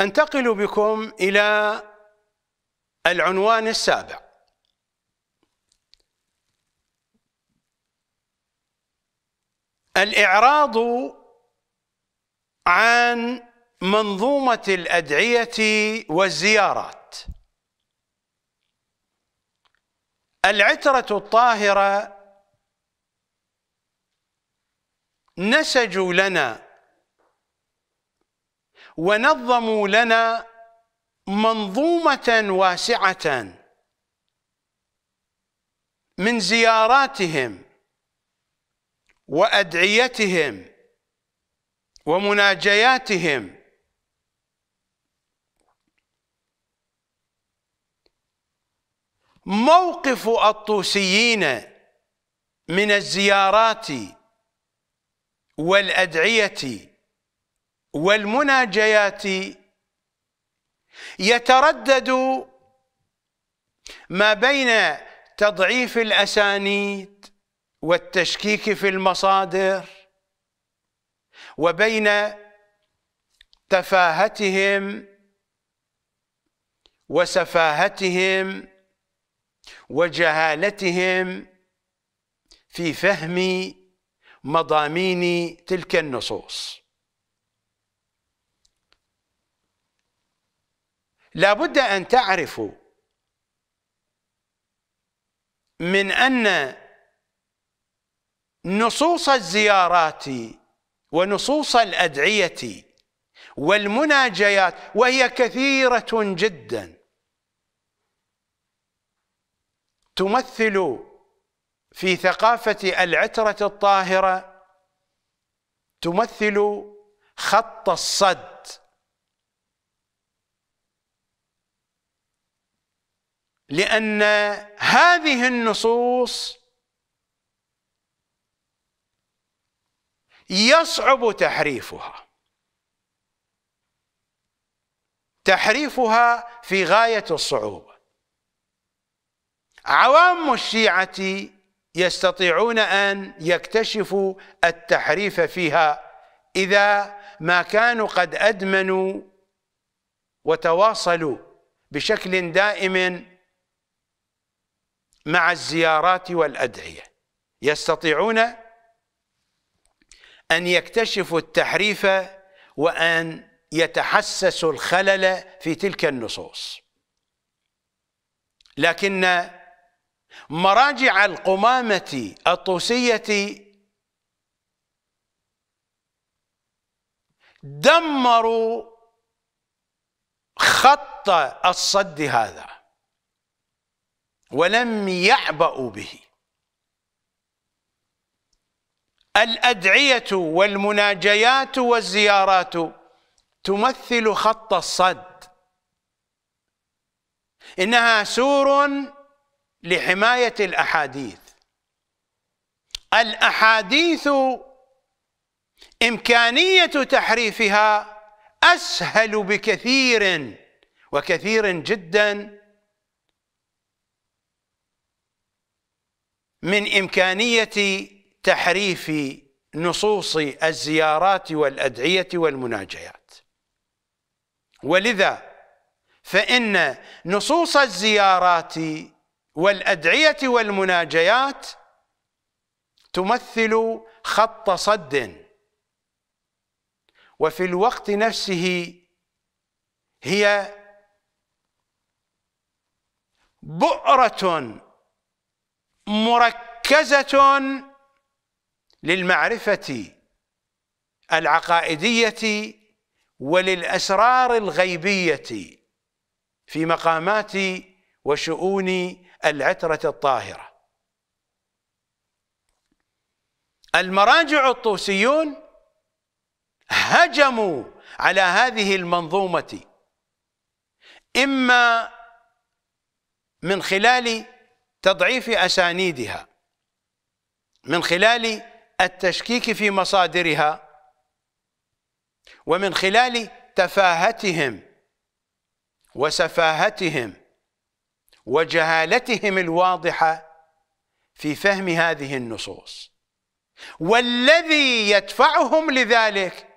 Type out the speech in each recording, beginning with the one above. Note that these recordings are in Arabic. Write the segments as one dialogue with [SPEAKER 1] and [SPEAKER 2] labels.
[SPEAKER 1] انتقل بكم الى العنوان السابع الاعراض عن منظومه الادعيه والزيارات العتره الطاهره نسجوا لنا ونظموا لنا منظومة واسعة من زياراتهم وأدعيتهم ومناجياتهم موقف الطوسيين من الزيارات والأدعية والمناجيات يتردد ما بين تضعيف الاسانيد والتشكيك في المصادر وبين تفاهتهم وسفاهتهم وجهالتهم في فهم مضامين تلك النصوص لابد أن تعرفوا من أن نصوص الزيارات ونصوص الأدعية والمناجيات وهي كثيرة جدا تمثل في ثقافة العترة الطاهرة تمثل خط الصد لأن هذه النصوص يصعب تحريفها تحريفها في غاية الصعوبة عوام الشيعة يستطيعون أن يكتشفوا التحريف فيها إذا ما كانوا قد أدمنوا وتواصلوا بشكل دائم مع الزيارات والأدعية يستطيعون أن يكتشفوا التحريف وأن يتحسسوا الخلل في تلك النصوص لكن مراجع القمامة الطوسية دمروا خط الصد هذا ولم يعبأوا به الأدعية والمناجيات والزيارات تمثل خط الصد إنها سور لحماية الأحاديث الأحاديث إمكانية تحريفها أسهل بكثير وكثير جداً من إمكانية تحريف نصوص الزيارات والأدعية والمناجيات ولذا فإن نصوص الزيارات والأدعية والمناجيات تمثل خط صد وفي الوقت نفسه هي بؤرة مركزة للمعرفة العقائدية وللأسرار الغيبية في مقامات وشؤون العترة الطاهرة المراجع الطوسيون هجموا على هذه المنظومة إما من خلال تضعيف أسانيدها من خلال التشكيك في مصادرها ومن خلال تفاهتهم وسفاهتهم وجهالتهم الواضحة في فهم هذه النصوص والذي يدفعهم لذلك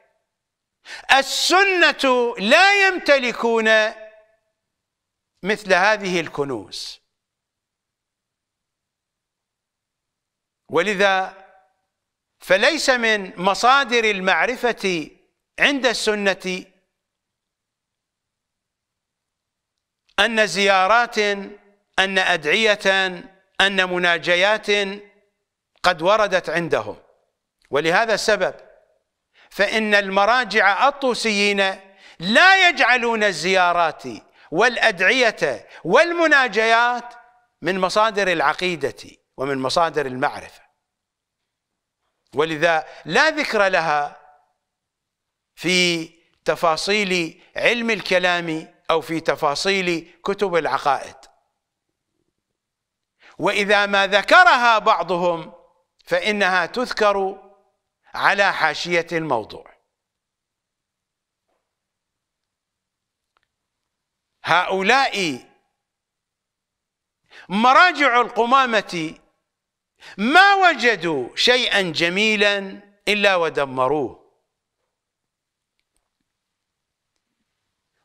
[SPEAKER 1] السنة لا يمتلكون مثل هذه الكنوز ولذا فليس من مصادر المعرفة عند السنة أن زيارات أن أدعية أن مناجيات قد وردت عندهم ولهذا السبب فإن المراجع الطوسيين لا يجعلون الزيارات والأدعية والمناجيات من مصادر العقيدة ومن مصادر المعرفة ولذا لا ذكر لها في تفاصيل علم الكلام أو في تفاصيل كتب العقائد وإذا ما ذكرها بعضهم فإنها تذكر على حاشية الموضوع هؤلاء مراجع القمامة ما وجدوا شيئا جميلا إلا ودمروه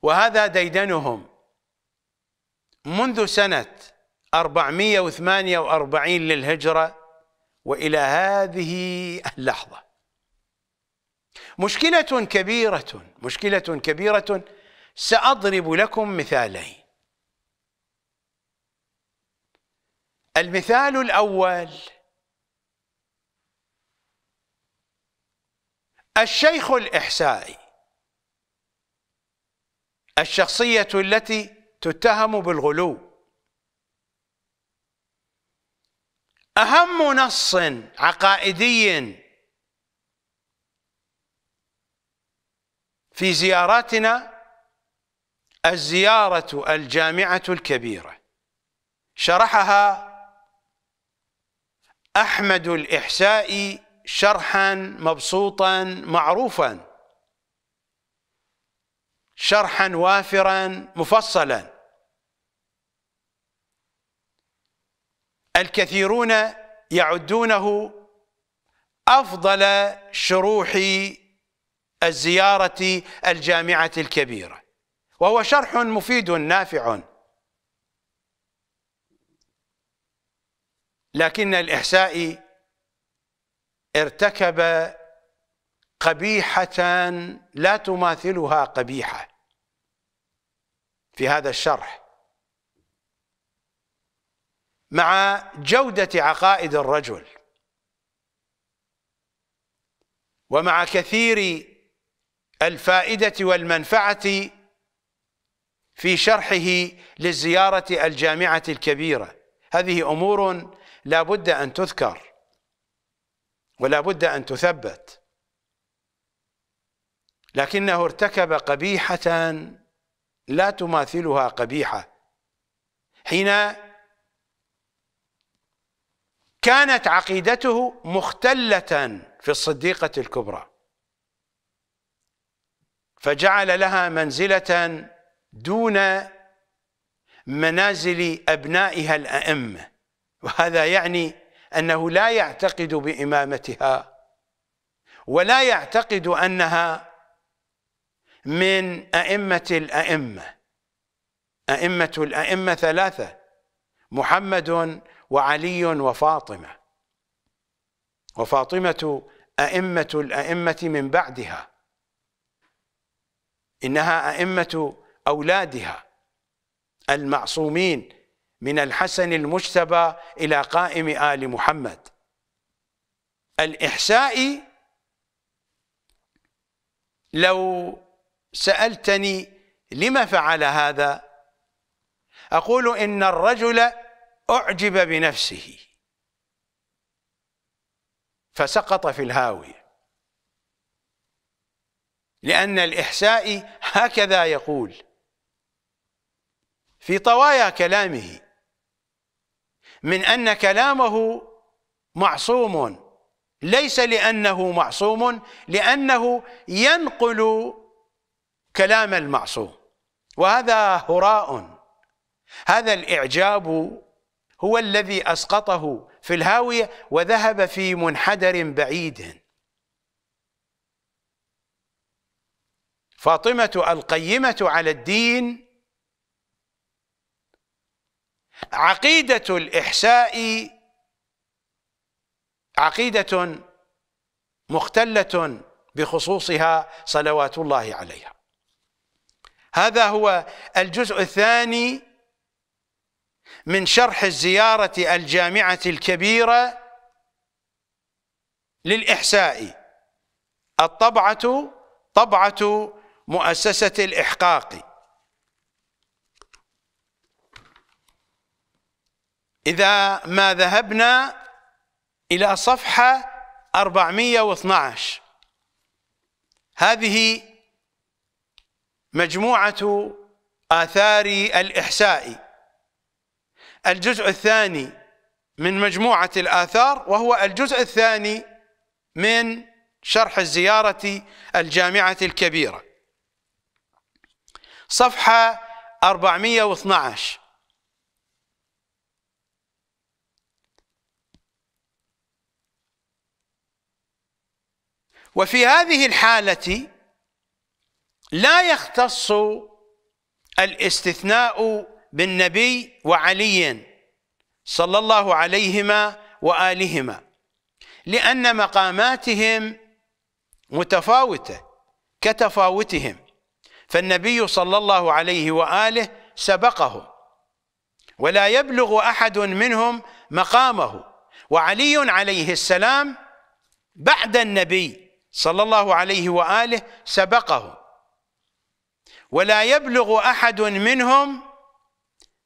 [SPEAKER 1] وهذا ديدنهم منذ سنة 448 للهجرة وإلى هذه اللحظة مشكلة كبيرة مشكلة كبيرة سأضرب لكم مثالين المثال الأول الشيخ الإحسائي الشخصية التي تتهم بالغلو أهم نص عقائدي في زياراتنا الزيارة الجامعة الكبيرة شرحها أحمد الإحساء شرحا مبسوطا معروفا شرحا وافرا مفصلا الكثيرون يعدونه أفضل شروح الزيارة الجامعة الكبيرة وهو شرح مفيد نافع لكن الإحسائي ارتكب قبيحة لا تماثلها قبيحة في هذا الشرح مع جودة عقائد الرجل ومع كثير الفائدة والمنفعة في شرحه للزيارة الجامعة الكبيرة هذه أمور لا بد أن تذكر ولا بد أن تثبت لكنه ارتكب قبيحة لا تماثلها قبيحة حين كانت عقيدته مختلة في الصديقة الكبرى فجعل لها منزلة دون منازل أبنائها الأئمة وهذا يعني أنه لا يعتقد بإمامتها ولا يعتقد أنها من أئمة الأئمة أئمة الأئمة ثلاثة محمد وعلي وفاطمة وفاطمة أئمة الأئمة من بعدها إنها أئمة أولادها المعصومين من الحسن المجتبى إلى قائم آل محمد الإحساء لو سألتني لما فعل هذا أقول إن الرجل أعجب بنفسه فسقط في الهاوية لأن الإحساء هكذا يقول في طوايا كلامه من أن كلامه معصوم ليس لأنه معصوم لأنه ينقل كلام المعصوم وهذا هراء هذا الإعجاب هو الذي أسقطه في الهاوية وذهب في منحدر بعيد فاطمة القيمة على الدين عقيدة الإحساء عقيدة مختلة بخصوصها صلوات الله عليها هذا هو الجزء الثاني من شرح الزيارة الجامعة الكبيرة للإحساء الطبعة طبعة مؤسسة الإحقاق إذا ما ذهبنا إلى صفحة 412 هذه مجموعة آثار الإحساء الجزء الثاني من مجموعة الآثار وهو الجزء الثاني من شرح الزيارة الجامعة الكبيرة صفحة 412 وفي هذه الحالة لا يختص الاستثناء بالنبي وعلي صلى الله عليهما وآلهما لأن مقاماتهم متفاوتة كتفاوتهم فالنبي صلى الله عليه وآله سبقهم ولا يبلغ أحد منهم مقامه وعلي عليه السلام بعد النبي صلى الله عليه وآله سبقه ولا يبلغ أحد منهم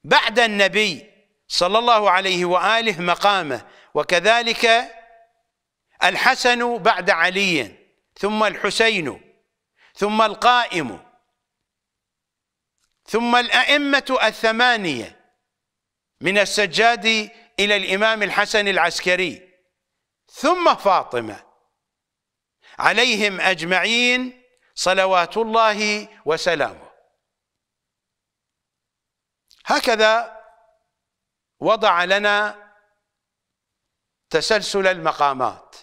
[SPEAKER 1] بعد النبي صلى الله عليه وآله مقامه وكذلك الحسن بعد علي ثم الحسين ثم القائم ثم الأئمة الثمانية من السجاد إلى الإمام الحسن العسكري ثم فاطمة عليهم أجمعين صلوات الله وسلامه هكذا وضع لنا تسلسل المقامات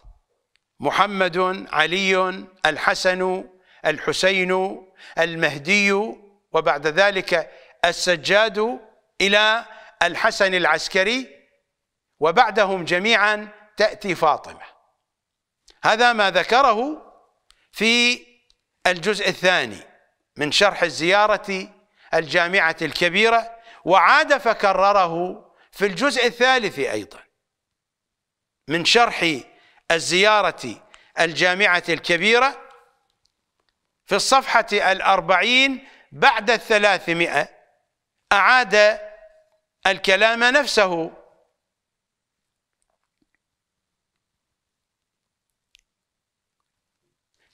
[SPEAKER 1] محمد علي الحسن الحسين المهدي وبعد ذلك السجاد إلى الحسن العسكري وبعدهم جميعا تأتي فاطمة هذا ما ذكره في الجزء الثاني من شرح الزيارة الجامعة الكبيرة وعاد فكرره في الجزء الثالث أيضا من شرح الزيارة الجامعة الكبيرة في الصفحة الأربعين بعد الثلاثمائة أعاد الكلام نفسه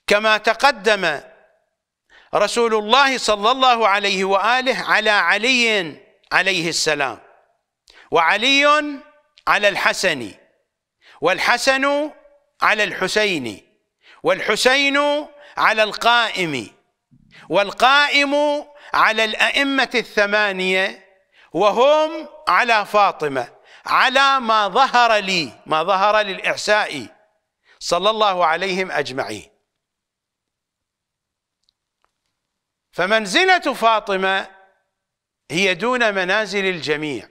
[SPEAKER 1] كما تقدم رسول الله صلى الله عليه واله على علي عليه السلام وعلي على الحسن والحسن على الحسين والحسين على القائم والقائم على الائمه الثمانيه وهم على فاطمه على ما ظهر لي ما ظهر للاحساء صلى الله عليهم اجمعين فمنزلة فاطمة هي دون منازل الجميع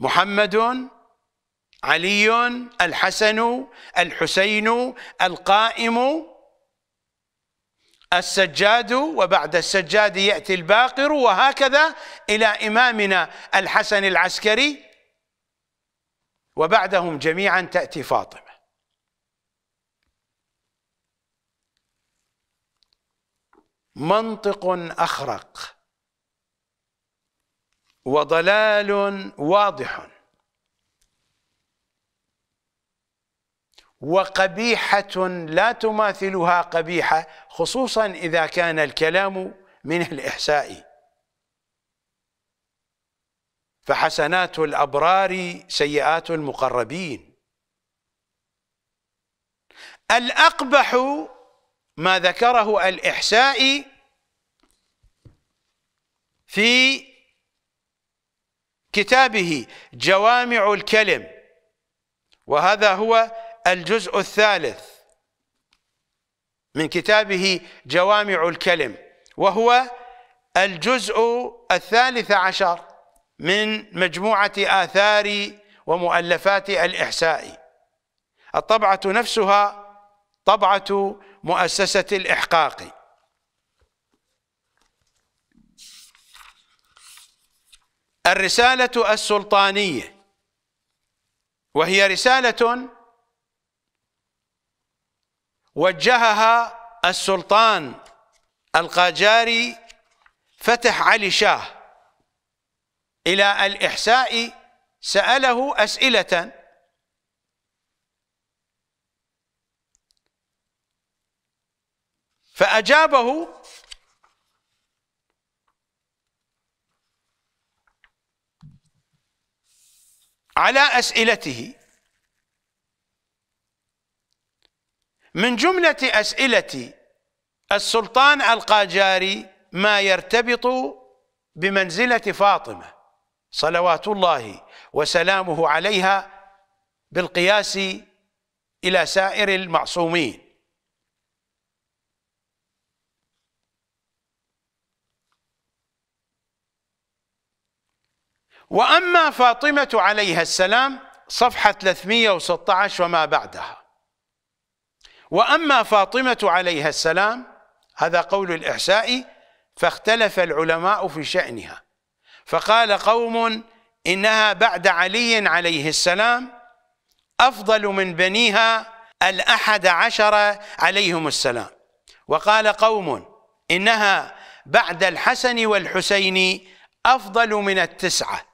[SPEAKER 1] محمد علي الحسن الحسين القائم السجاد وبعد السجاد يأتي الباقر وهكذا إلى إمامنا الحسن العسكري وبعدهم جميعا تأتي فاطمة منطق اخرق وضلال واضح وقبيحه لا تماثلها قبيحه خصوصا اذا كان الكلام من الاحساء فحسنات الابرار سيئات المقربين الاقبح ما ذكره الإحسائي في كتابه جوامع الكلم وهذا هو الجزء الثالث من كتابه جوامع الكلم وهو الجزء الثالث عشر من مجموعة آثار ومؤلفات الإحساء الطبعة نفسها طبعة مؤسسة الإحقاق الرسالة السلطانية وهي رسالة وجهها السلطان القاجاري فتح علي شاه إلى الإحساء سأله أسئلة فأجابه على أسئلته من جملة أسئلة السلطان القاجاري ما يرتبط بمنزلة فاطمة صلوات الله وسلامه عليها بالقياس إلى سائر المعصومين وأما فاطمة عليها السلام صفحة 316 وما بعدها وأما فاطمة عليها السلام هذا قول الإحسائي فاختلف العلماء في شأنها فقال قوم إنها بعد علي عليه السلام أفضل من بنيها الأحد عشر عليهم السلام وقال قوم إنها بعد الحسن والحسين أفضل من التسعة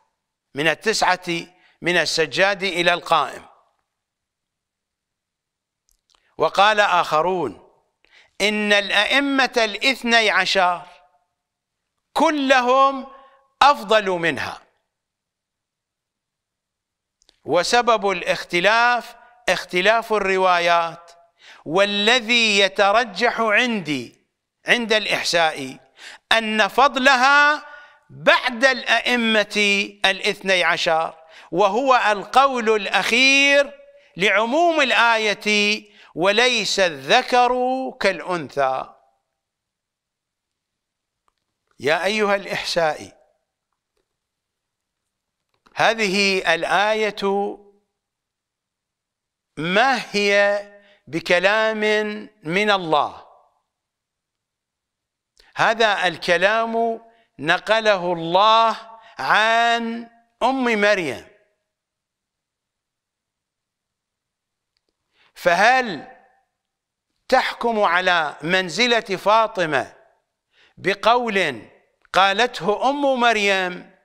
[SPEAKER 1] من التسعة من السجاد إلى القائم وقال آخرون إن الأئمة الاثني عشر كلهم أفضل منها وسبب الاختلاف اختلاف الروايات والذي يترجح عندي عند الإحساء أن فضلها بعد الأئمة الاثني عشر وهو القول الأخير لعموم الآية وليس الذكر كالأنثى يا أيها الإحسائي هذه الآية ما هي بكلام من الله هذا الكلام نقله الله عن أم مريم فهل تحكم على منزلة فاطمة بقول قالته أم مريم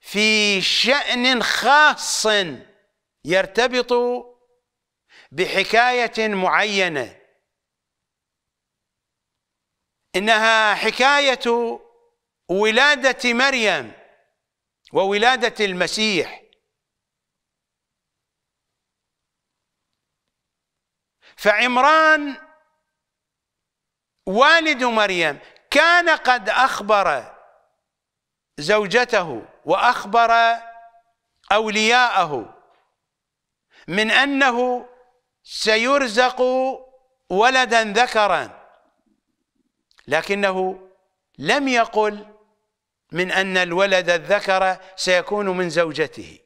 [SPEAKER 1] في شأن خاص يرتبط بحكاية معينة إنها حكاية ولادة مريم وولادة المسيح فعمران والد مريم كان قد أخبر زوجته وأخبر أولياءه من أنه سيرزق ولدا ذكرا لكنه لم يقل من أن الولد الذكر سيكون من زوجته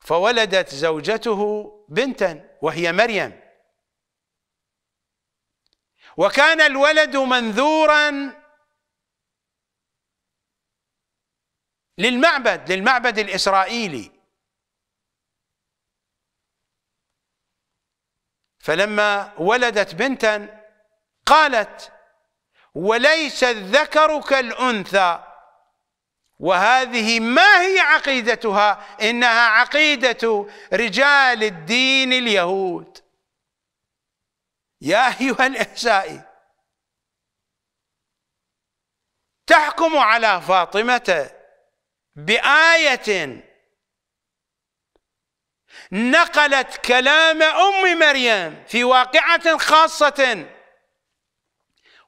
[SPEAKER 1] فولدت زوجته بنتا وهي مريم وكان الولد منذورا للمعبد للمعبد الإسرائيلي فلما ولدت بنتا قالت وليس الذكر كالأنثى وهذه ما هي عقيدتها إنها عقيدة رجال الدين اليهود يا أيها الإحسائي تحكم على فاطمة بآية نقلت كلام أم مريم في واقعة خاصة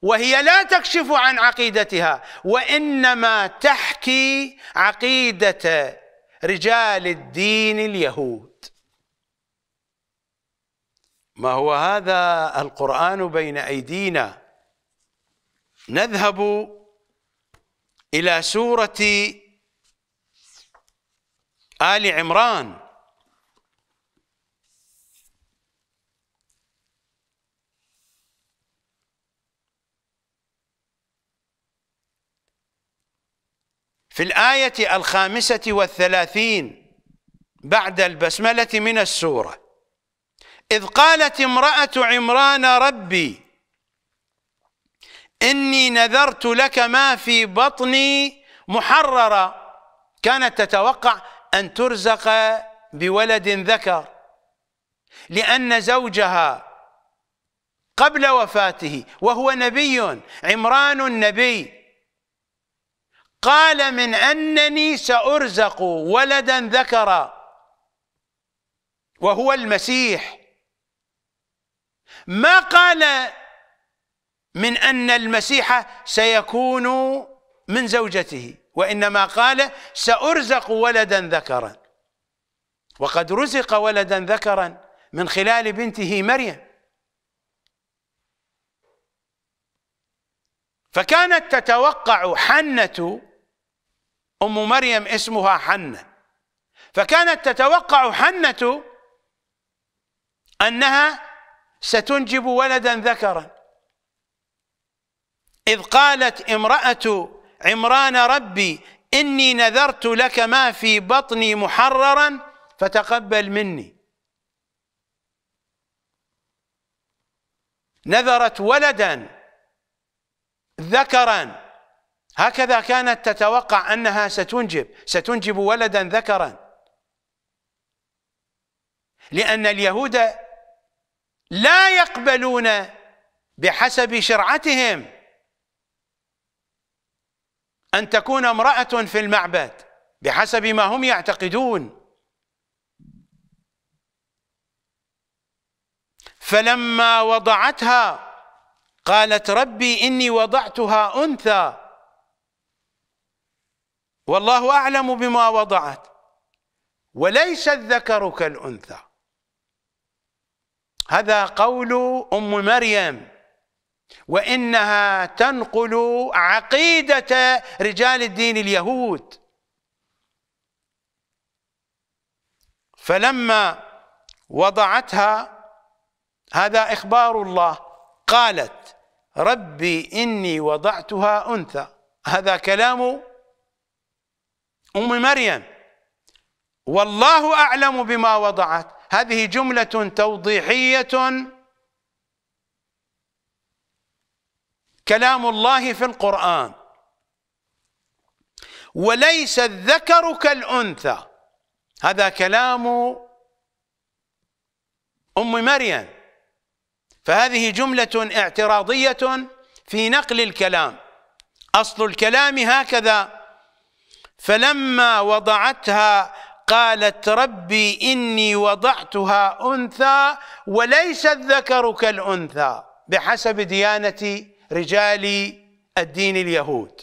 [SPEAKER 1] وهي لا تكشف عن عقيدتها وانما تحكي عقيده رجال الدين اليهود ما هو هذا القران بين ايدينا نذهب الى سوره ال عمران في الآية الخامسة والثلاثين بعد البسملة من السورة إذ قالت امرأة عمران ربي إني نذرت لك ما في بطني محررا كانت تتوقع أن ترزق بولد ذكر لأن زوجها قبل وفاته وهو نبي عمران نبي قال من أنني سأرزق ولدا ذكرا وهو المسيح ما قال من أن المسيح سيكون من زوجته وإنما قال سأرزق ولدا ذكرا وقد رزق ولدا ذكرا من خلال بنته مريم فكانت تتوقع حنة أم مريم اسمها حنة فكانت تتوقع حنة أنها ستنجب ولدا ذكرا إذ قالت امرأة عمران ربي إني نذرت لك ما في بطني محررا فتقبل مني نذرت ولدا ذكرا هكذا كانت تتوقع أنها ستنجب ستنجب ولدا ذكرا لأن اليهود لا يقبلون بحسب شرعتهم أن تكون امرأة في المعبد بحسب ما هم يعتقدون فلما وضعتها قالت ربي إني وضعتها أنثى والله أعلم بما وضعت وليس الذكر كالأنثى هذا قول أم مريم وإنها تنقل عقيدة رجال الدين اليهود فلما وضعتها هذا إخبار الله قالت ربي إني وضعتها أنثى هذا كلام أم مريم والله أعلم بما وضعت هذه جملة توضيحية كلام الله في القرآن وليس الذكر كالأنثى هذا كلام أم مريم فهذه جملة اعتراضية في نقل الكلام أصل الكلام هكذا فلما وضعتها قالت ربي إني وضعتها أنثى وليس الذكر كالأنثى بحسب ديانة رجال الدين اليهود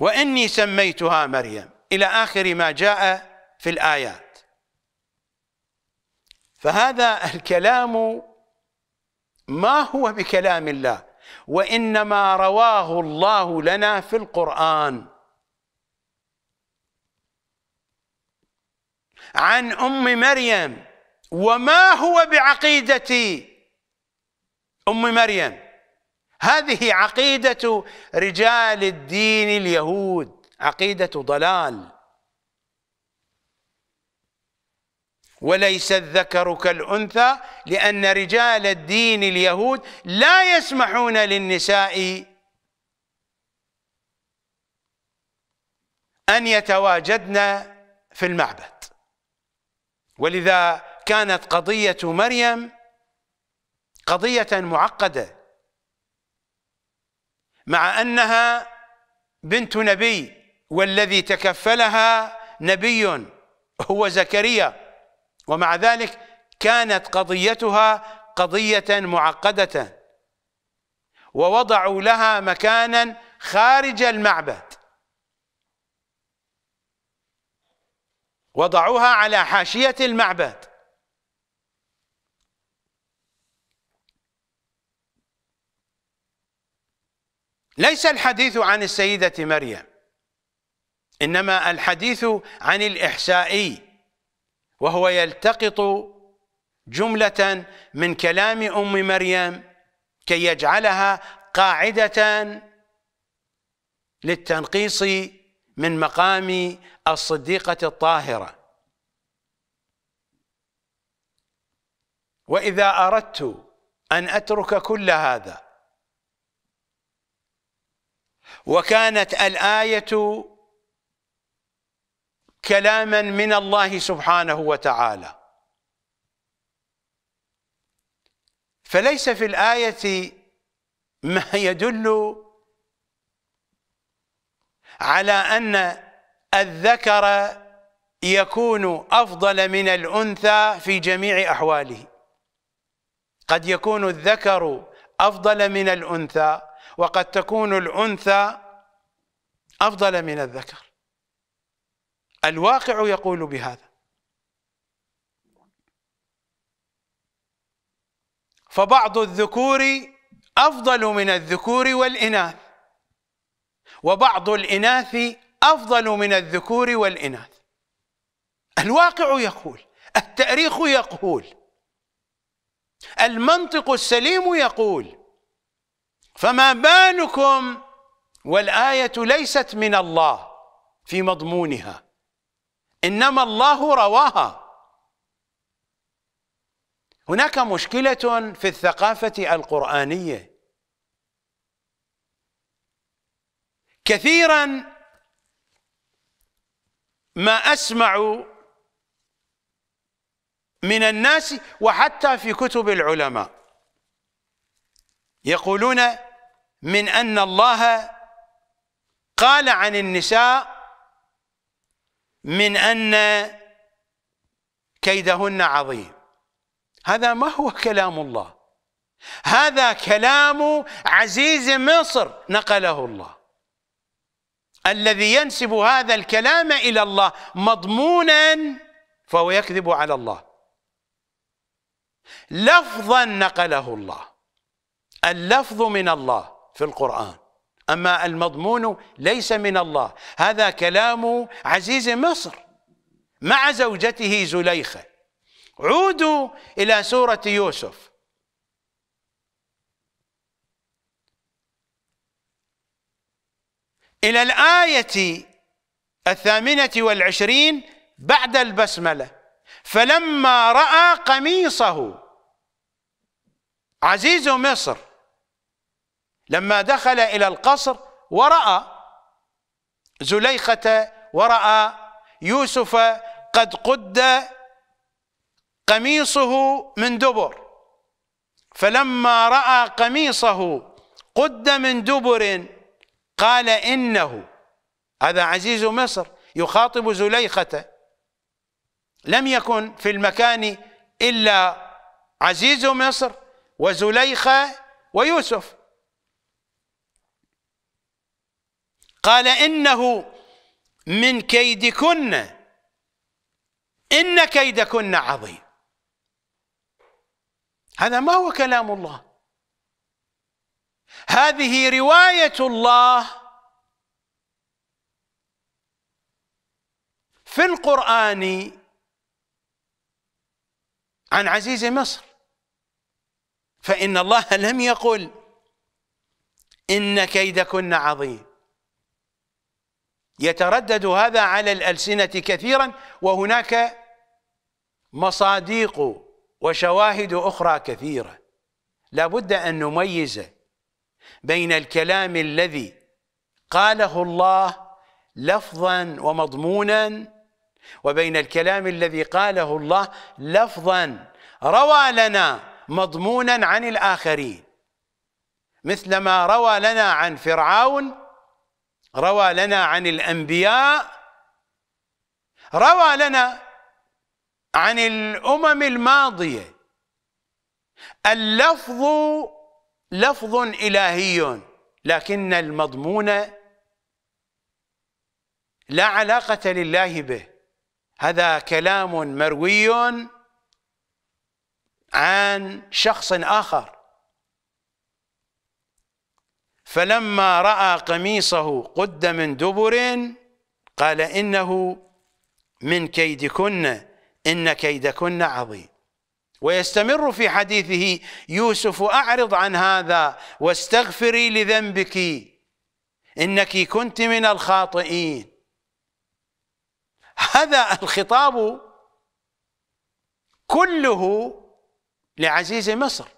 [SPEAKER 1] وإني سميتها مريم إلى آخر ما جاء في الآيات فهذا الكلام ما هو بكلام الله وانما رواه الله لنا في القران عن ام مريم وما هو بعقيده ام مريم هذه عقيده رجال الدين اليهود عقيده ضلال وليس الذكر كالأنثى لأن رجال الدين اليهود لا يسمحون للنساء أن يتواجدن في المعبد ولذا كانت قضية مريم قضية معقدة مع أنها بنت نبي والذي تكفلها نبي هو زكريا ومع ذلك كانت قضيتها قضية معقدة ووضعوا لها مكانا خارج المعبد وضعوها على حاشية المعبد ليس الحديث عن السيدة مريم إنما الحديث عن الإحسائي وهو يلتقط جملة من كلام أم مريم كي يجعلها قاعدة للتنقيص من مقام الصديقة الطاهرة وإذا أردت أن أترك كل هذا وكانت الآية كلاما من الله سبحانه وتعالى فليس في الآية ما يدل على أن الذكر يكون أفضل من الأنثى في جميع أحواله قد يكون الذكر أفضل من الأنثى وقد تكون الأنثى أفضل من الذكر الواقع يقول بهذا فبعض الذكور افضل من الذكور والاناث وبعض الاناث افضل من الذكور والاناث الواقع يقول التاريخ يقول المنطق السليم يقول فما بالكم والايه ليست من الله في مضمونها إنما الله رواها هناك مشكلة في الثقافة القرآنية كثيرا ما أسمع من الناس وحتى في كتب العلماء يقولون من أن الله قال عن النساء من أن كيدهن عظيم هذا ما هو كلام الله هذا كلام عزيز مصر نقله الله الذي ينسب هذا الكلام إلى الله مضمونا فهو يكذب على الله لفظا نقله الله اللفظ من الله في القرآن أما المضمون ليس من الله هذا كلام عزيز مصر مع زوجته زليخة عودوا إلى سورة يوسف إلى الآية الثامنة والعشرين بعد البسملة فلما رأى قميصه عزيز مصر لما دخل إلى القصر ورأى زليخة ورأى يوسف قد قد قميصه من دبر فلما رأى قميصه قد من دبر قال إنه هذا عزيز مصر يخاطب زليخة لم يكن في المكان إلا عزيز مصر وزليخة ويوسف قال إنه من كيدكن إن كيدكن عظيم هذا ما هو كلام الله هذه رواية الله في القرآن عن عزيز مصر فإن الله لم يقل إن كيدكن عظيم يتردد هذا على الألسنة كثيرا وهناك مصاديق وشواهد أخرى كثيرة لابد أن نميز بين الكلام الذي قاله الله لفظا ومضمونا وبين الكلام الذي قاله الله لفظا روى لنا مضمونا عن الآخرين مثل ما روى لنا عن فرعون روى لنا عن الأنبياء روى لنا عن الأمم الماضية اللفظ لفظ إلهي لكن المضمون لا علاقة لله به هذا كلام مروي عن شخص آخر فلما رأى قميصه قد من دبر قال إنه من كيدكن إن كيدكن عظيم ويستمر في حديثه يوسف أعرض عن هذا واستغفري لذنبك إنك كنت من الخاطئين هذا الخطاب كله لعزيز مصر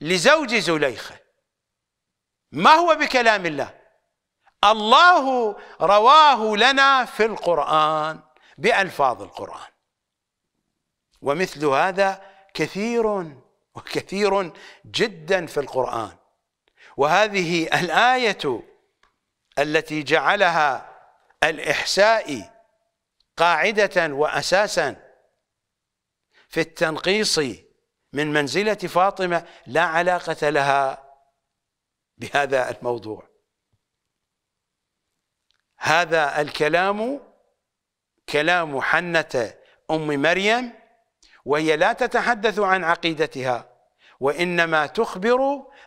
[SPEAKER 1] لزوج زليخه ما هو بكلام الله الله رواه لنا في القرآن بألفاظ القرآن ومثل هذا كثير وكثير جدا في القرآن وهذه الآية التي جعلها الإحساء قاعدة وأساسا في التنقيص من منزلة فاطمة لا علاقة لها بهذا الموضوع هذا الكلام كلام حنة أم مريم وهي لا تتحدث عن عقيدتها وإنما تخبر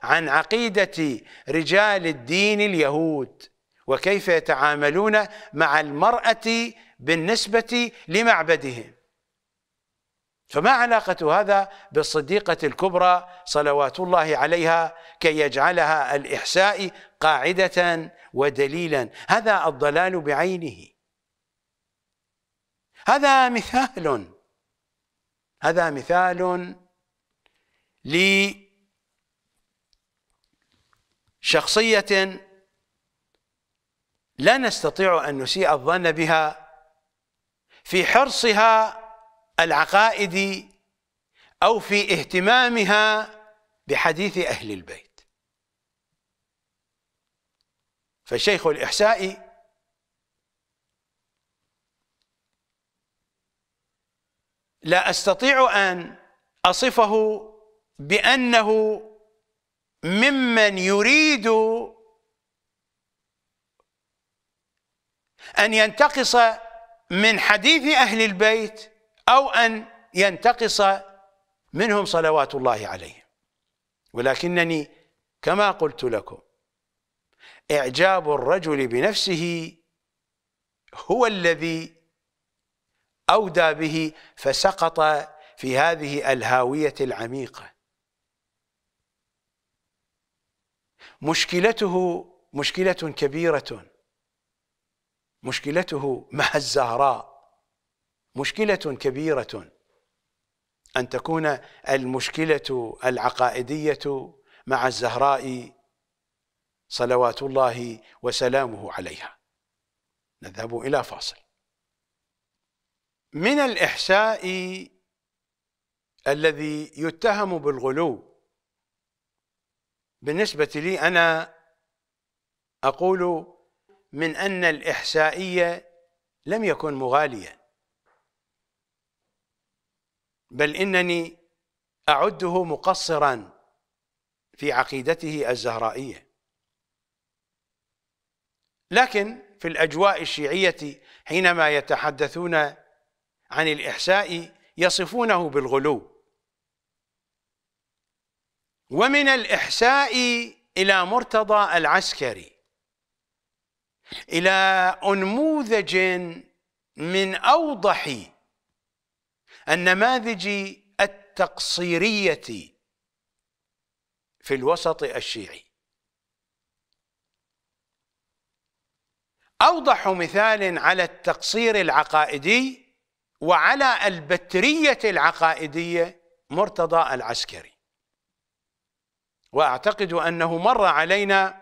[SPEAKER 1] عن عقيدة رجال الدين اليهود وكيف يتعاملون مع المرأة بالنسبة لمعبدهم فما علاقة هذا بالصديقة الكبرى صلوات الله عليها كي يجعلها الإحساء قاعدة ودليلا هذا الضلال بعينه هذا مثال هذا مثال لشخصية لا نستطيع أن نسيء الظن بها في حرصها العقائد أو في اهتمامها بحديث أهل البيت فالشيخ الإحسائي لا أستطيع أن أصفه بأنه ممن يريد أن ينتقص من حديث أهل البيت أو أن ينتقص منهم صلوات الله عليهم ولكنني كما قلت لكم إعجاب الرجل بنفسه هو الذي أودى به فسقط في هذه الهاوية العميقة مشكلته مشكلة كبيرة مشكلته مع الزهراء مشكلة كبيرة أن تكون المشكلة العقائدية مع الزهراء صلوات الله وسلامه عليها نذهب إلى فاصل من الإحساء الذي يتهم بالغلو بالنسبة لي أنا أقول من أن الإحسائية لم يكن مغاليا بل إنني أعده مقصرا في عقيدته الزهرائية لكن في الأجواء الشيعية حينما يتحدثون عن الإحساء يصفونه بالغلو ومن الإحساء إلى مرتضى العسكري إلى أنموذج من أوضح النماذج التقصيرية في الوسط الشيعي أوضح مثال على التقصير العقائدي وعلى البترية العقائدية مرتضى العسكري وأعتقد أنه مر علينا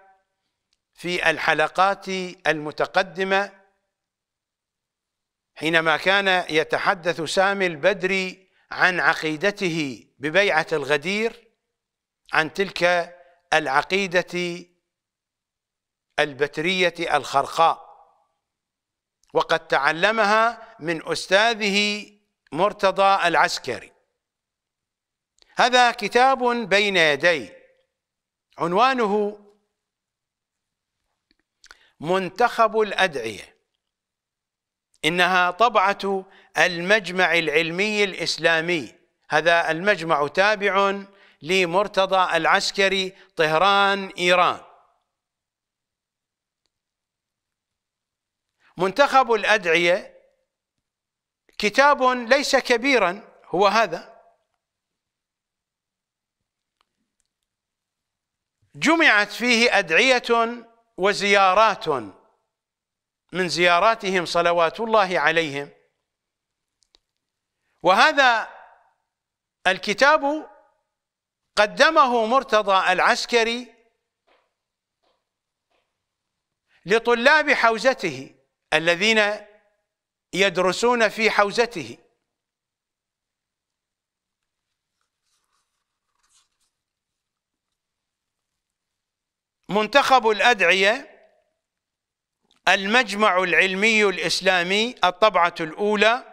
[SPEAKER 1] في الحلقات المتقدمة حينما كان يتحدث سامي البدري عن عقيدته ببيعة الغدير عن تلك العقيدة البترية الخرقاء وقد تعلمها من أستاذه مرتضى العسكري هذا كتاب بين يدي عنوانه منتخب الأدعية إنها طبعة المجمع العلمي الإسلامي هذا المجمع تابع لمرتضى العسكري طهران إيران منتخب الأدعية كتاب ليس كبيرا هو هذا جمعت فيه أدعية وزيارات من زياراتهم صلوات الله عليهم وهذا الكتاب قدمه مرتضى العسكري لطلاب حوزته الذين يدرسون في حوزته منتخب الأدعية المجمع العلمي الإسلامي الطبعة الأولى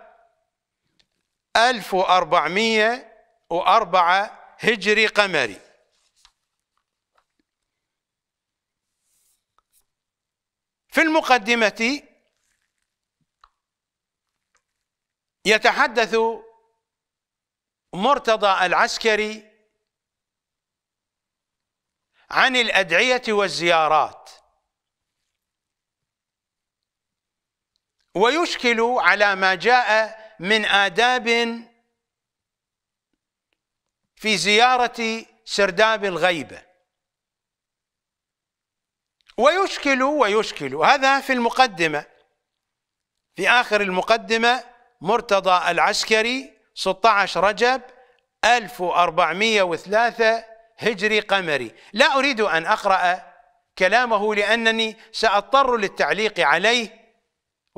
[SPEAKER 1] 1404 هجري قمري في المقدمة يتحدث مرتضى العسكري عن الأدعية والزيارات ويشكل على ما جاء من آداب في زيارة سرداب الغيبة ويشكل ويشكل هذا في المقدمة في آخر المقدمة مرتضى العسكري 16 رجب 1403 هجري قمري لا أريد أن أقرأ كلامه لأنني سأضطر للتعليق عليه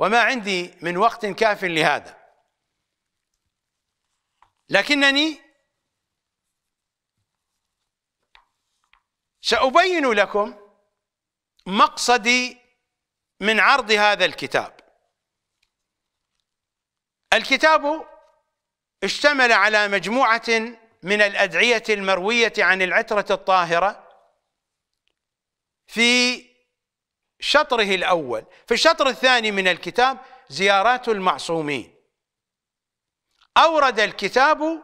[SPEAKER 1] وما عندي من وقت كاف لهذا لكنني سأبين لكم مقصدي من عرض هذا الكتاب الكتاب اشتمل على مجموعة من الأدعية المروية عن العترة الطاهرة في شطره الأول في الشطر الثاني من الكتاب زيارات المعصومين أورد الكتاب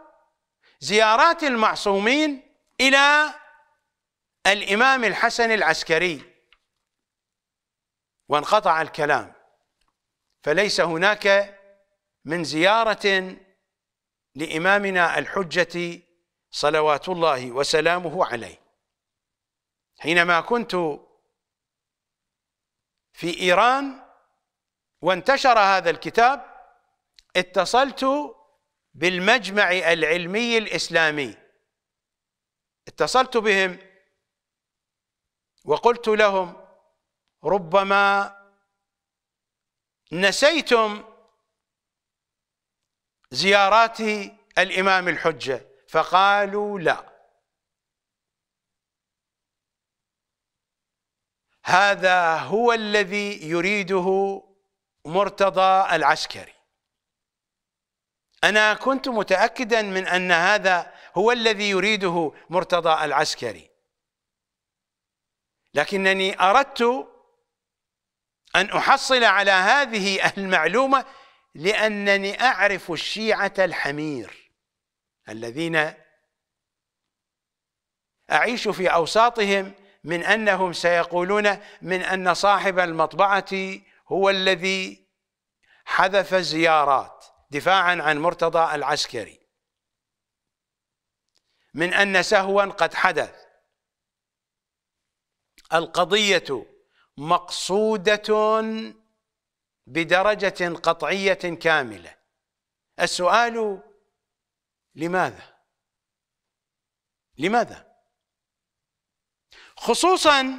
[SPEAKER 1] زيارات المعصومين إلى الإمام الحسن العسكري وانقطع الكلام فليس هناك من زيارة لإمامنا الحجة صلوات الله وسلامه عليه حينما كنت في ايران وانتشر هذا الكتاب اتصلت بالمجمع العلمي الاسلامي اتصلت بهم وقلت لهم ربما نسيتم زيارات الامام الحجه فقالوا لا هذا هو الذي يريده مرتضى العسكري أنا كنت متأكدا من أن هذا هو الذي يريده مرتضى العسكري لكنني أردت أن أحصل على هذه المعلومة لأنني أعرف الشيعة الحمير الذين أعيش في أوساطهم من انهم سيقولون من ان صاحب المطبعه هو الذي حذف الزيارات دفاعا عن مرتضى العسكري من ان سهوا قد حدث القضيه مقصوده بدرجه قطعيه كامله السؤال لماذا لماذا خصوصا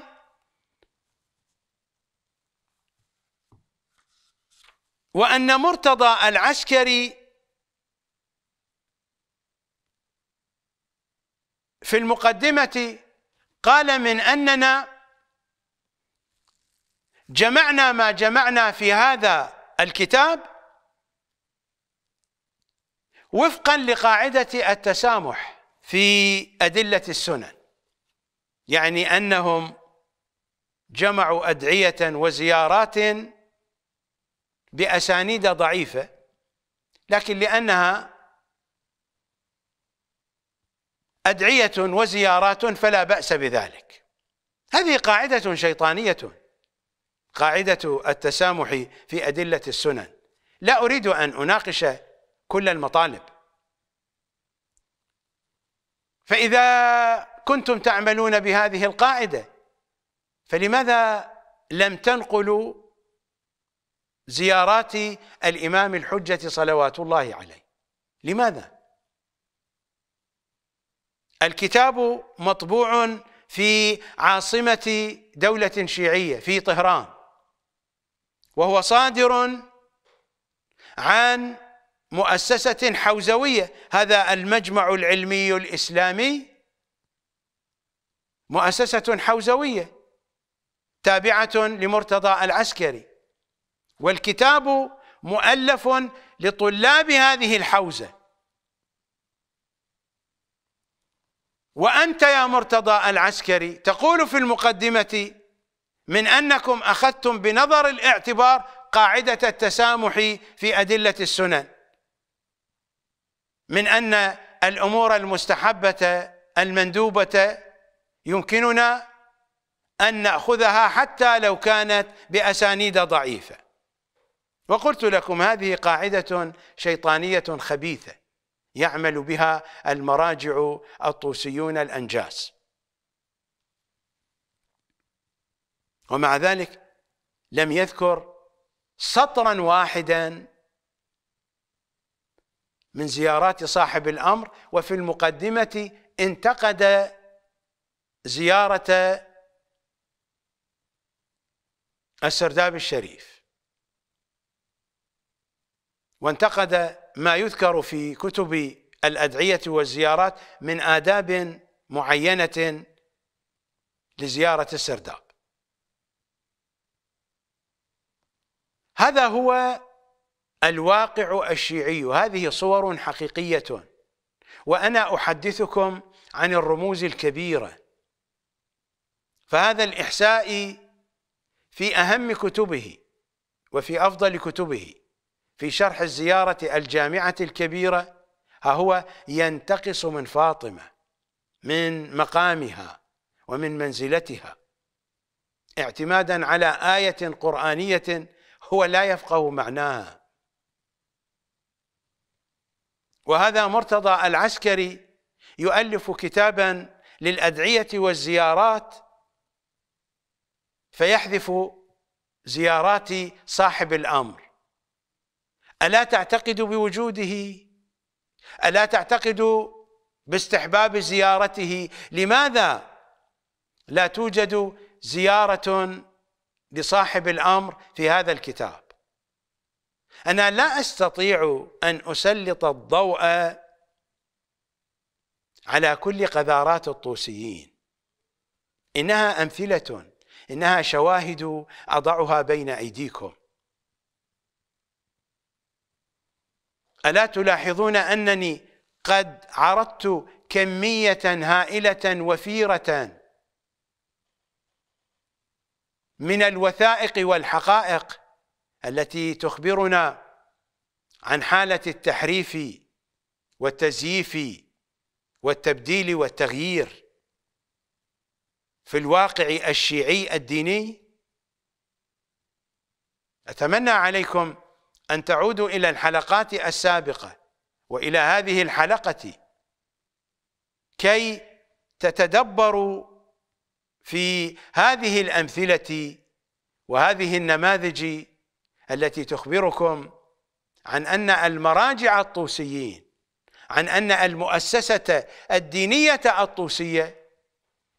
[SPEAKER 1] وأن مرتضى العسكري في المقدمة قال من أننا جمعنا ما جمعنا في هذا الكتاب وفقا لقاعدة التسامح في أدلة السنن يعني انهم جمعوا ادعيه وزيارات باسانيد ضعيفه لكن لانها ادعيه وزيارات فلا باس بذلك هذه قاعده شيطانيه قاعده التسامح في ادله السنن لا اريد ان اناقش كل المطالب فإذا كنتم تعملون بهذه القاعدة فلماذا لم تنقلوا زيارات الإمام الحجة صلوات الله عليه لماذا؟ الكتاب مطبوع في عاصمة دولة شيعية في طهران وهو صادر عن مؤسسة حوزوية هذا المجمع العلمي الإسلامي مؤسسة حوزوية تابعة لمرتضى العسكري والكتاب مؤلف لطلاب هذه الحوزة وأنت يا مرتضى العسكري تقول في المقدمة من أنكم أخذتم بنظر الاعتبار قاعدة التسامح في أدلة السنن من أن الأمور المستحبة المندوبة يمكننا أن نأخذها حتى لو كانت بأسانيد ضعيفة وقلت لكم هذه قاعدة شيطانية خبيثة يعمل بها المراجع الطوسيون الأنجاس ومع ذلك لم يذكر سطرا واحدا من زيارات صاحب الأمر وفي المقدمة انتقد زيارة السرداب الشريف وانتقد ما يذكر في كتب الأدعية والزيارات من آداب معينة لزيارة السرداب هذا هو الواقع الشيعي هذه صور حقيقية وأنا أحدثكم عن الرموز الكبيرة فهذا الإحسائي في أهم كتبه وفي أفضل كتبه في شرح الزيارة الجامعة الكبيرة ها هو ينتقص من فاطمة من مقامها ومن منزلتها اعتمادا على آية قرآنية هو لا يفقه معناها وهذا مرتضى العسكري يؤلف كتابا للأدعية والزيارات فيحذف زيارات صاحب الأمر ألا تعتقد بوجوده ألا تعتقد باستحباب زيارته لماذا لا توجد زيارة لصاحب الأمر في هذا الكتاب أنا لا أستطيع أن أسلط الضوء على كل قذارات الطوسيين إنها أمثلة إنها شواهد أضعها بين أيديكم ألا تلاحظون أنني قد عرضت كمية هائلة وفيرة من الوثائق والحقائق التي تخبرنا عن حالة التحريف والتزييف والتبديل والتغيير في الواقع الشيعي الديني أتمنى عليكم أن تعودوا إلى الحلقات السابقة وإلى هذه الحلقة كي تتدبروا في هذه الأمثلة وهذه النماذج التي تخبركم عن أن المراجع الطوسيين عن أن المؤسسة الدينية الطوسية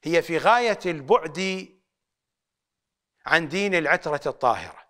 [SPEAKER 1] هي في غاية البعد عن دين العترة الطاهرة